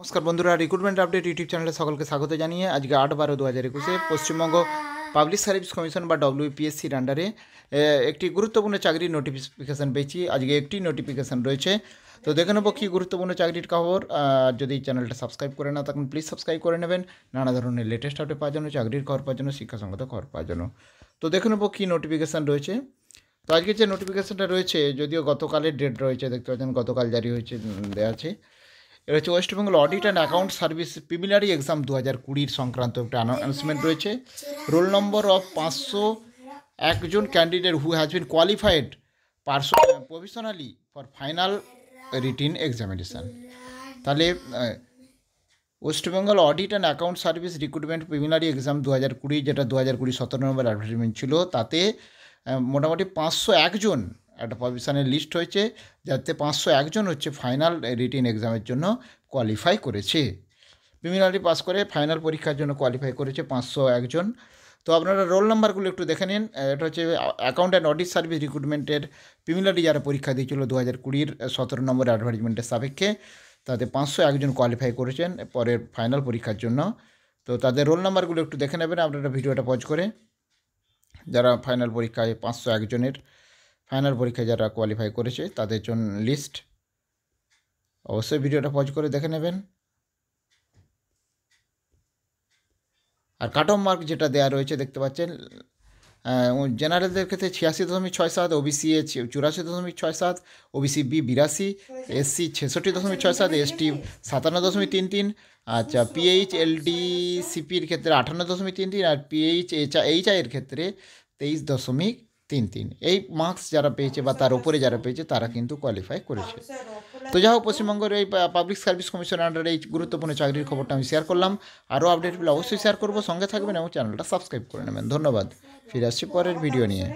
নমস্কার বন্ধুরা recruitment update YouTube চ্যানেলে সকলকে স্বাগত জানিয়ে আজকে আট বারো দু হাজার একুশে পশ্চিমবঙ্গ পাবলিক সার্ভিস কমিশন বা ডব্লিউপিএসসির আন্ডারে একটি গুরুত্বপূর্ণ চাকরির নোটিফিকেশান পেয়েছি আজকে একটি নোটিফিকেশান রয়েছে তো দেখে নেবো কী গুরুত্বপূর্ণ চাকরির খবর যদি চ্যানেলটা সাবস্ক্রাইব করে না তখন প্লিজ সাবস্ক্রাইব করে নেবেন নানা ধরনের লেটেস্ট আপডেট পাওয়ার জন্য চাকরির খবর পাওয়ার জন্য শিক্ষাসঙ্গত খবর পাওয়ার জন্য তো দেখে নেবো কী নোটিফিকেশান রয়েছে তো আজকে যে নোটিফিকেশানটা রয়েছে যদিও গতকালের ডেট রয়েছে দেখতে পাচ্ছেন গতকাল জারি হয়েছে দেওয়া আছে এটা হচ্ছে West Bengal audit and account service preliminary exam দু হাজার কুড়ির সংক্রান্ত একটা অ্যানাউন্সমেন্ট রয়েছে রোল নম্বর অফ পাঁচশো একজন candidate who has been qualified পার্সো professionally for final written examination তাহলে West Bengal audit and account service recruitment preliminary exam দু হাজার কুড়ি যেটা দু হাজার কুড়ি সতেরো নম্বর অ্যাডভার্টাইজমেন্ট ছিল তাতে মোটামুটি পাঁচশো একজন একটা পজিশানের লিস্ট হয়েছে যাতে পাঁচশো একজন হচ্ছে ফাইনাল রিটিন এক্সামের জন্য কোয়ালিফাই করেছে প্রিমিনারি পাস করে ফাইনাল পরীক্ষার জন্য কোয়ালিফাই করেছে পাঁচশো একজন তো আপনারা রোল নাম্বারগুলো একটু দেখে নিন এটা হচ্ছে অ্যাকাউন্ট অ্যান্ড অডিট সার্ভিস রিক্রুটমেন্টের প্রিমিনারি যারা পরীক্ষা দিয়েছিল দু হাজার কুড়ির সতেরো নম্বর অ্যাডভার্টিজমেন্টের সাপেক্ষে তাতে পাঁচশো একজন কোয়ালিফাই করেছেন পরের ফাইনাল পরীক্ষার জন্য তো তাদের রোল নাম্বারগুলো একটু দেখে নেবেন আপনারা ভিডিওটা পজ করে যারা ফাইনাল পরীক্ষায় পাঁচশো একজনের ফাইনাল পরীক্ষায় যারা কোয়ালিফাই করেছে তাদের জন্য লিস্ট অবশ্যই ভিডিওটা পজ করে দেখে নেবেন আর কাট অফ মার্ক যেটা দেওয়া রয়েছে দেখতে পাচ্ছেন জেনারেলদের ক্ষেত্রে ছিয়াশি দশমিক ছয় সাত ওবিসি এ চুরাশি দশমিক ছয় সাত ওবিসি বি বিরাশি এসসি ছেষট্টি দশমিক ছয় সাত এসটি সাতান্ন দশমিক তিন তিন আচ্ছা পিএইচ এলডি সিপির ক্ষেত্রে আঠান্ন দশমিক তিন তিন আর পিএইচ এইচ এইচ আইয়ের ক্ষেত্রে তেইশ দশমিক তিন তিন এই মার্কস যারা পেয়েছে বা তার উপরে যারা পেয়েছে তারা কিন্তু কোয়ালিফাই করেছে তো যা হোক পশ্চিমবঙ্গের এই পাবলিক সার্ভিস কমিশনের আন্ডারে এই গুরুত্বপূর্ণ চাকরির খবরটা আমি শেয়ার করলাম আরও আপডেটগুলো অবশ্যই শেয়ার করবো সঙ্গে থাকবেন এবং চ্যানেলটা সাবস্ক্রাইব করে নেবেন ধন্যবাদ ফিরে আসছি পরের ভিডিও নিয়ে